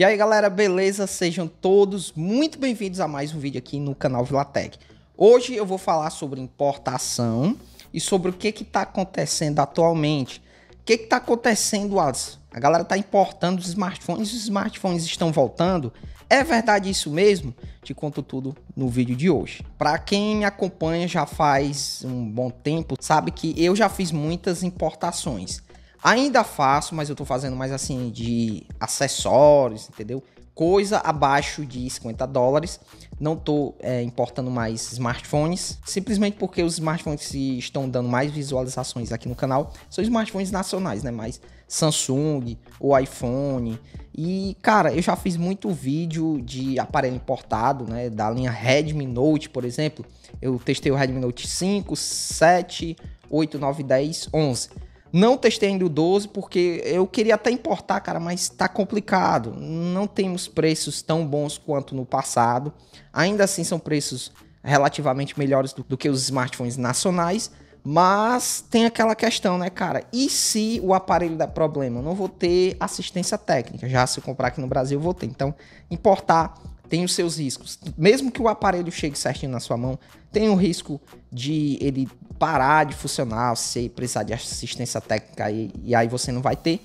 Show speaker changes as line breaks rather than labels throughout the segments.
E aí galera, beleza? Sejam todos muito bem-vindos a mais um vídeo aqui no canal Vilatec. Hoje eu vou falar sobre importação e sobre o que está acontecendo atualmente. O que está acontecendo, as A galera está importando os smartphones, os smartphones estão voltando. É verdade isso mesmo? Te conto tudo no vídeo de hoje. Para quem me acompanha já faz um bom tempo, sabe que eu já fiz muitas importações. Ainda faço, mas eu tô fazendo mais assim de acessórios, entendeu? Coisa abaixo de 50 dólares. Não tô é, importando mais smartphones, simplesmente porque os smartphones que estão dando mais visualizações aqui no canal são smartphones nacionais, né? Mas Samsung, o iPhone. E, cara, eu já fiz muito vídeo de aparelho importado, né? Da linha Redmi Note, por exemplo. Eu testei o Redmi Note 5, 7, 8, 9, 10, 11 não testei ainda o 12 porque eu queria até importar, cara, mas tá complicado. Não temos preços tão bons quanto no passado. Ainda assim são preços relativamente melhores do, do que os smartphones nacionais, mas tem aquela questão, né, cara? E se o aparelho dá problema? Eu não vou ter assistência técnica. Já se eu comprar aqui no Brasil, eu vou ter. Então, importar tem os seus riscos. Mesmo que o aparelho chegue certinho na sua mão, tem o risco de ele parar de funcionar, você precisar de assistência técnica e, e aí você não vai ter.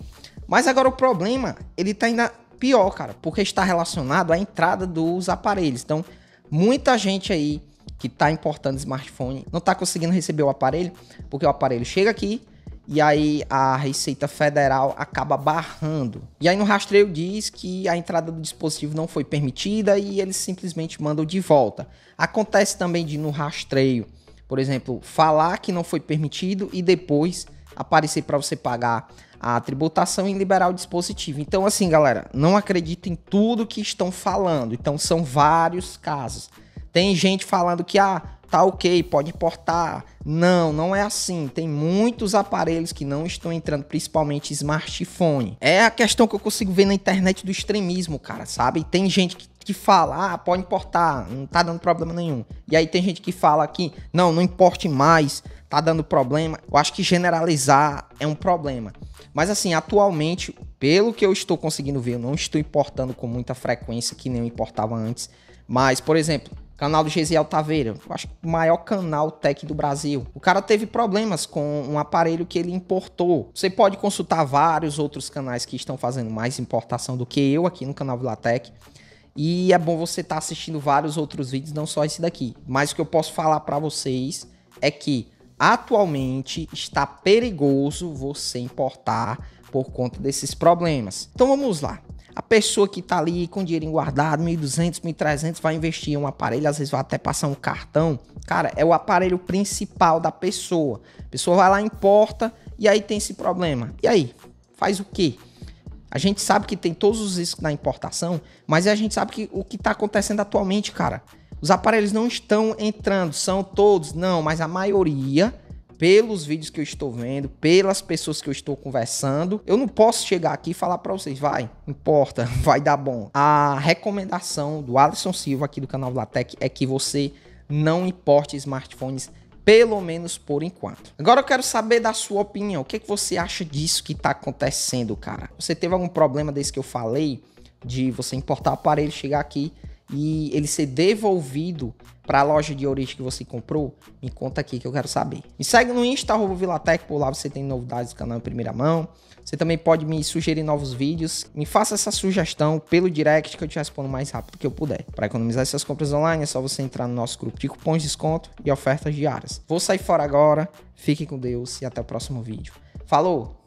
Mas agora o problema, ele tá ainda pior, cara, porque está relacionado à entrada dos aparelhos. Então, muita gente aí que tá importando smartphone não tá conseguindo receber o aparelho, porque o aparelho chega aqui, e aí a Receita Federal acaba barrando. E aí no rastreio diz que a entrada do dispositivo não foi permitida e eles simplesmente mandam de volta. Acontece também de no rastreio, por exemplo, falar que não foi permitido e depois aparecer para você pagar a tributação e liberar o dispositivo. Então assim, galera, não acredita em tudo que estão falando. Então são vários casos. Tem gente falando que ah, tá ok, pode importar. Não, não é assim. Tem muitos aparelhos que não estão entrando, principalmente smartphone. É a questão que eu consigo ver na internet do extremismo, cara, sabe? Tem gente que que fala, ah, pode importar, não tá dando problema nenhum. E aí tem gente que fala que, não, não importe mais, tá dando problema. Eu acho que generalizar é um problema. Mas assim, atualmente, pelo que eu estou conseguindo ver, eu não estou importando com muita frequência que nem eu importava antes. Mas, por exemplo, Canal do Gesiel Taveira, acho que o maior canal tech do Brasil. O cara teve problemas com um aparelho que ele importou. Você pode consultar vários outros canais que estão fazendo mais importação do que eu aqui no canal Vilatech. E é bom você estar tá assistindo vários outros vídeos, não só esse daqui. Mas o que eu posso falar para vocês é que atualmente está perigoso você importar por conta desses problemas. Então vamos lá. A pessoa que está ali com dinheiro guardado, 1.200, 1.300, vai investir em um aparelho, às vezes vai até passar um cartão. Cara, é o aparelho principal da pessoa. A pessoa vai lá, importa e aí tem esse problema. E aí? Faz o quê? A gente sabe que tem todos os riscos da importação, mas a gente sabe que o que está acontecendo atualmente, cara. Os aparelhos não estão entrando, são todos, não, mas a maioria pelos vídeos que eu estou vendo, pelas pessoas que eu estou conversando, eu não posso chegar aqui e falar para vocês, vai, importa, vai dar bom. A recomendação do Alisson Silva aqui do canal Latec é que você não importe smartphones pelo menos por enquanto. Agora eu quero saber da sua opinião. O que, é que você acha disso que está acontecendo, cara? Você teve algum problema desse que eu falei? De você importar o aparelho, chegar aqui e ele ser devolvido para a loja de origem que você comprou, me conta aqui que eu quero saber. Me segue no Insta, arroba Vilatec, por lá você tem novidades do canal em primeira mão. Você também pode me sugerir novos vídeos. Me faça essa sugestão pelo direct que eu te respondo o mais rápido que eu puder. Para economizar suas compras online é só você entrar no nosso grupo de cupons de desconto e ofertas diárias. Vou sair fora agora, fique com Deus e até o próximo vídeo. Falou!